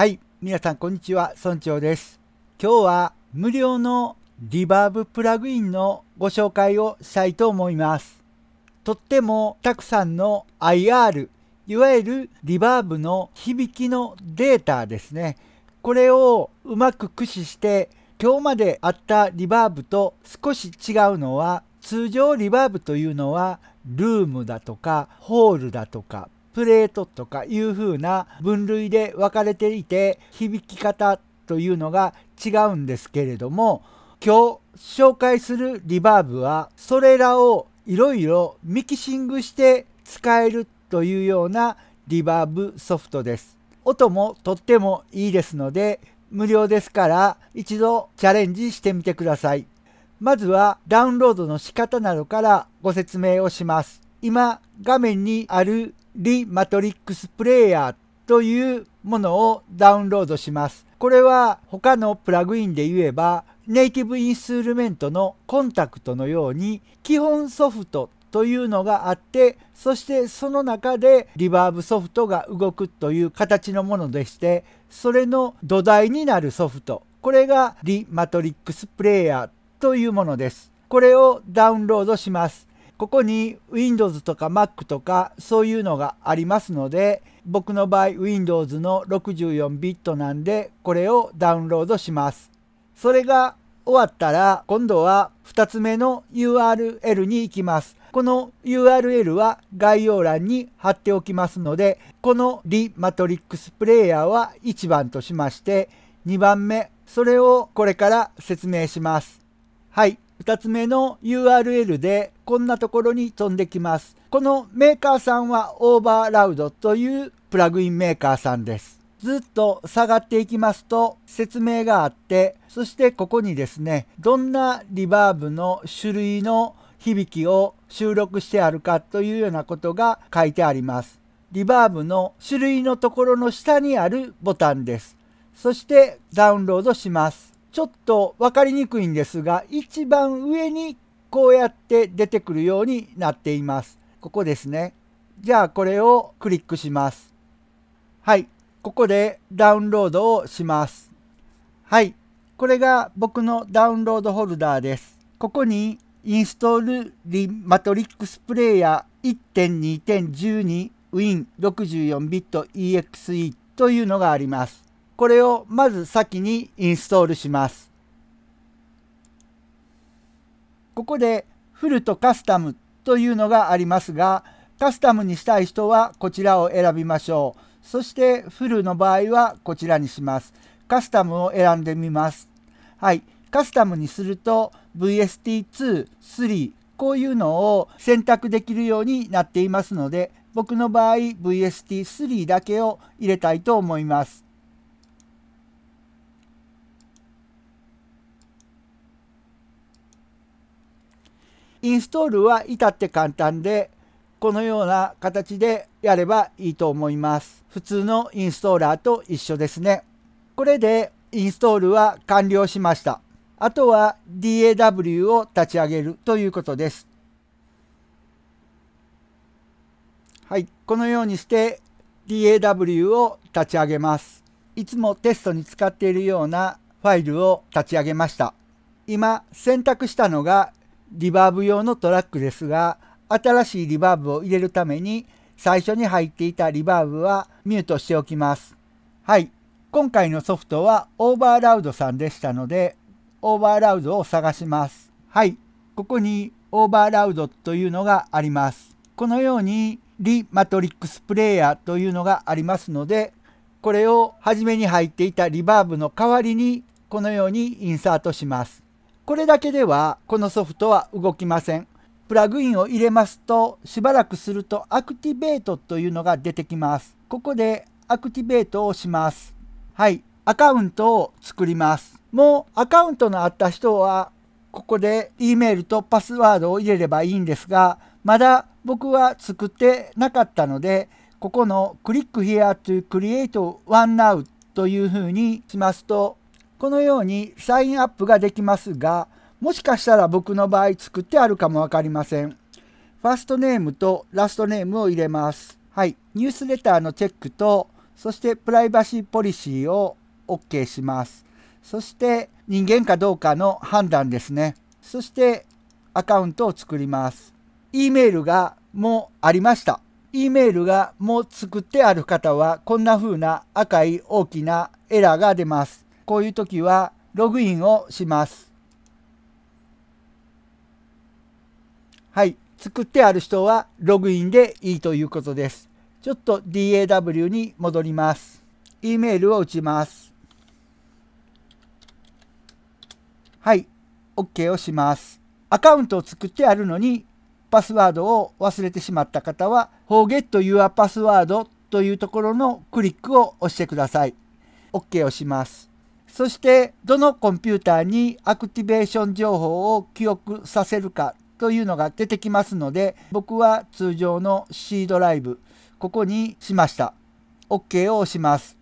はい、皆さんこんにちは、村長です。今日は無料のリバーブプラグインのご紹介をしたいと思います。とってもたくさんの IR、いわゆるリバーブの響きのデータですね。これをうまく駆使して今日まであったリバーブと少し違うのは通常リバーブというのはルームだとかホールだとかプレートとかいう風な分類で分かれていて響き方というのが違うんですけれども今日紹介するリバーブはそれらをいろいろミキシングして使えるというようなリバーブソフトです。音もとってもいいですので無料ですから一度チャレンジしてみてください。まずはダウンロードの仕方などからご説明をします。今画面にあるリマトリックスプレイヤーというものをダウンロードします。これは他のプラグインで言えばネイティブインストゥルメントのコンタクトのように基本ソフトというのがあってそしてその中でリバーブソフトが動くという形のものでしてそれの土台になるソフトこれがリマトリックスプレイヤーというものです。これをダウンロードします。ここに Windows とか Mac とかそういうのがありますので僕の場合 Windows の64ビットなんでこれをダウンロードしますそれが終わったら今度は2つ目の URL に行きますこの URL は概要欄に貼っておきますのでこのリマトリックスプレイヤーは1番としまして2番目それをこれから説明しますはい2つ目の URL でこんなところに飛んできます。このメーカーさんはオーバーラウドというプラグインメーカーさんです。ずっと下がっていきますと説明があって、そしてここにですね、どんなリバーブの種類の響きを収録してあるかというようなことが書いてあります。リバーブの種類のところの下にあるボタンです。そしてダウンロードします。ちょっと分かりにくいんですが一番上にこうやって出てくるようになっています。ここですね。じゃあこれをクリックします。はい。ここでダウンロードをします。はい。これが僕のダウンロードホルダーです。ここにインストールリマトリックスプレイヤー1.2.12 Win64bit EXE というのがあります。これをまず先にインストールします。ここでフルとカスタムというのがありますが、カスタムにしたい人はこちらを選びましょう。そしてフルの場合はこちらにします。カスタムを選んでみます。はい。カスタムにすると VST2、3こういうのを選択できるようになっていますので僕の場合 VST3 だけを入れたいと思います。インストールは至って簡単で、このような形でやればいいと思います。普通のインストーラーと一緒ですね。これでインストールは完了しました。あとは DAW を立ち上げるということです。はい、このようにして DAW を立ち上げます。いつもテストに使っているようなファイルを立ち上げました。今選択したのがリバーブ用のトラックですが、新しいリバーブを入れるために、最初に入っていたリバーブはミュートしておきます。はい。今回のソフトはオーバーラウドさんでしたので、オーバーラウドを探します。はい。ここにオーバーラウドというのがあります。このようにリマトリックスプレイヤーというのがありますので、これを初めに入っていたリバーブの代わりにこのようにインサートします。これだけではこのソフトは動きません。プラグインを入れますとしばらくするとアクティベートというのが出てきます。ここでアクティベートをします。はい、アカウントを作ります。もうアカウントのあった人はここで E メールとパスワードを入れればいいんですが、まだ僕は作ってなかったので、ここの Click here to create one now というふうにしますと、このようにサインアップができますが、もしかしたら僕の場合作ってあるかもわかりません。ファーストネームとラストネームを入れます。はい。ニュースレターのチェックと、そしてプライバシーポリシーを OK します。そして人間かどうかの判断ですね。そしてアカウントを作ります。E メールがもうありました。E メールがもう作ってある方はこんな風な赤い大きなエラーが出ます。こういう時はログインをします。はい。作ってある人はログインでいいということです。ちょっと DAW に戻ります。E メールを打ちます。はい。OK をします。アカウントを作ってあるのにパスワードを忘れてしまった方は Forget Your Password というところのクリックを押してください。OK をします。そしてどのコンピューターにアクティベーション情報を記憶させるかというのが出てきますので僕は通常の C ドライブここにしました OK を押します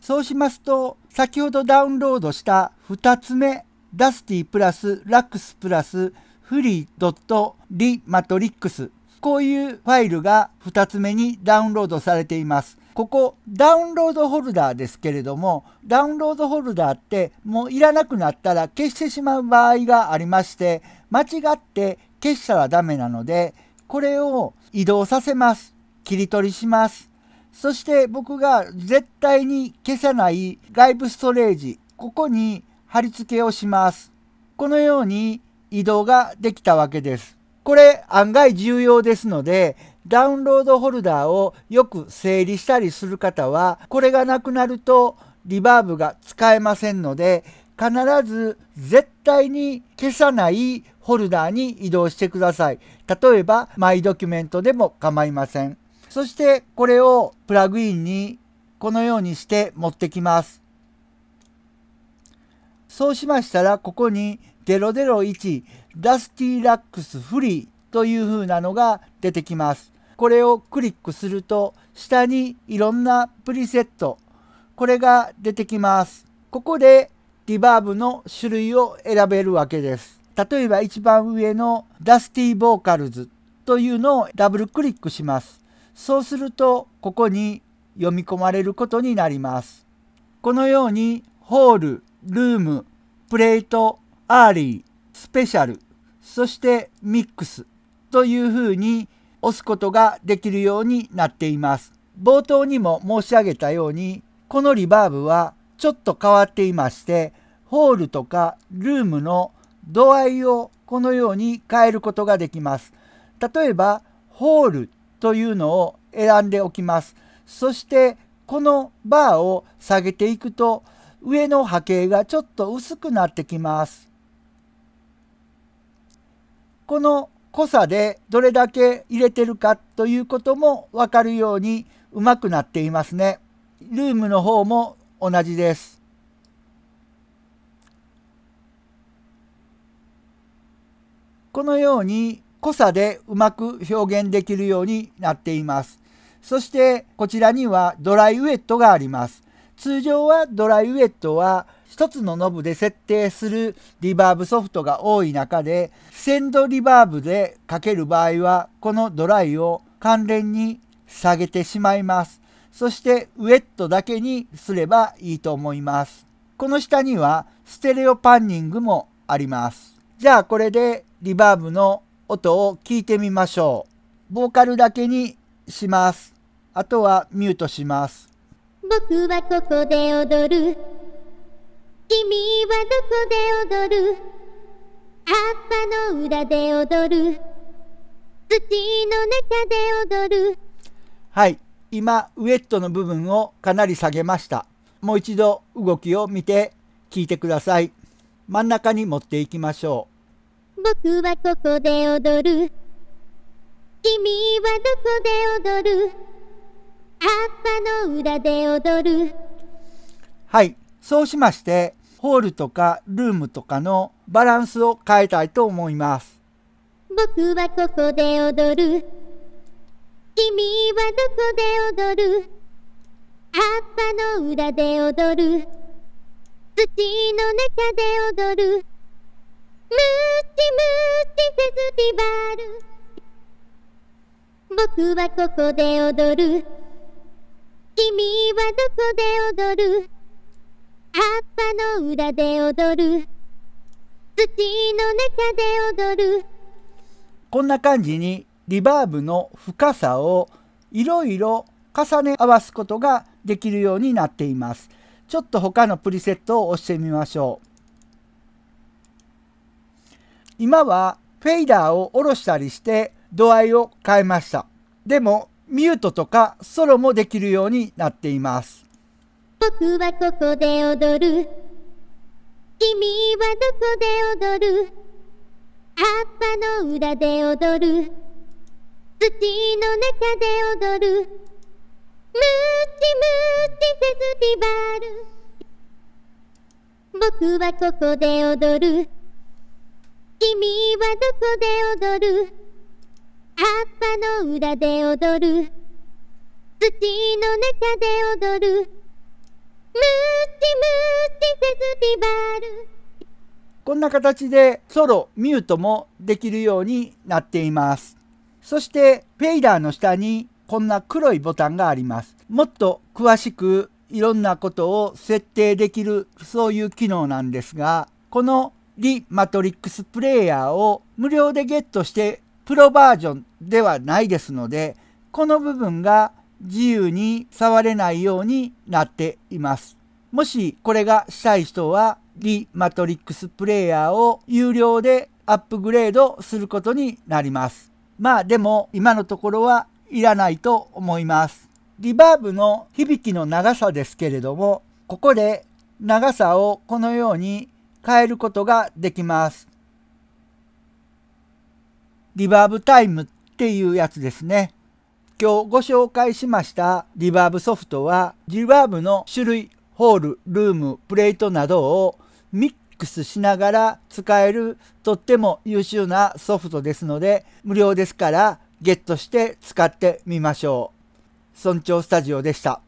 そうしますと先ほどダウンロードした2つ目 Dusty プラス Lux プラス free.rematrix こういうファイルが2つ目にダウンロードされていますここダウンロードホルダーですけれどもダウンロードホルダーってもういらなくなったら消してしまう場合がありまして間違って消したらダメなのでこれを移動させます切り取りしますそして僕が絶対に消さない外部ストレージここに貼り付けをしますこのように移動ができたわけですこれ案外重要ですのでダウンロードホルダーをよく整理したりする方はこれがなくなるとリバーブが使えませんので必ず絶対に消さないホルダーに移動してください。例えば、マイドキュメントでも構いません。そしてこれをプラグインにこのようにして持ってきます。そうしましたらここに001ダスティラックスフリーという風なのが出てきます。これをクリックすると下にいろんなプリセットこれが出てきます。ここでリバーブの種類を選べるわけです。例えば一番上のダスティーボーカルズというのをダブルクリックします。そうするとここに読み込まれることになります。このようにホール、ルーム、プレート、アーリー、スペシャル、そしてミックスというふうに押すことができるようになっています。冒頭にも申し上げたように、このリバーブはちょっと変わっていまして、ホールとかルームの度合いをこのように変えることができます。例えば、ホールというのを選んでおきます。そして、このバーを下げていくと、上の波形がちょっと薄くなってきます。この濃さでどれだけ入れてるかということもわかるようにうまくなっていますね。ルームの方も同じです。このように濃さでうまく表現できるようになっています。そしてこちらにはドライウェットがあります。通常はドライウェットは一つのノブで設定するリバーブソフトが多い中で、センドリバーブでかける場合は、このドライを関連に下げてしまいます。そしてウェットだけにすればいいと思います。この下にはステレオパンニングもあります。じゃあこれでリバーブの音を聞いてみましょう。ボーカルだけにします。あとはミュートします。僕はここで踊る君はどこで踊る葉っぱの裏で踊る土の中で踊るはい今ウエットの部分をかなり下げましたもう一度動きを見て聞いてください真ん中に持っていきましょう僕はここで踊る君はどこで踊る葉っぱの裏で踊るはいそうしましてホールとかルームとかのバランスを変えたいと思います。僕はここで踊る。君はどこで踊る葉っぱの裏で踊る。土の中で踊る。ムーチムーチフェスティバル。僕はここで踊る。君はどこで踊るの裏で踊る土の中で踊るこんな感じにリバーブの深さをいろいろ重ね合わすことができるようになっています。ちょっと他のプリセットを押してみましょう。今はフェイダーを下ろしたりして度合いを変えました。でもミュートとかソロもできるようになっています。僕はここで踊る君はどこで踊る葉っぱの裏で踊る土の中で踊るムーチムーチフェスティバル僕はここで踊る君はどこで踊る葉っぱの裏で踊る土の中で踊るムムーーテテティィィバル。こんな形でソロ、ミュートもできるようになっています。そしてフェイダーの下にこんな黒いボタンがあります。もっと詳しくいろんなことを設定できるそういう機能なんですが、このリ・マトリックスプレイヤーを無料でゲットしてプロバージョンではないですので、この部分が自由に触れないようになっています。もしこれがしたい人は、リマトリックスプレイヤーを有料でアップグレードすることになります。まあでも今のところはいらないと思います。リバーブの響きの長さですけれども、ここで長さをこのように変えることができます。リバーブタイムっていうやつですね。今日ご紹介しましたリバーブソフトはリバーブの種類、ホール、ルーム、プレートなどをミックスしながら使えるとっても優秀なソフトですので無料ですからゲットして使ってみましょう。村長スタジオでした。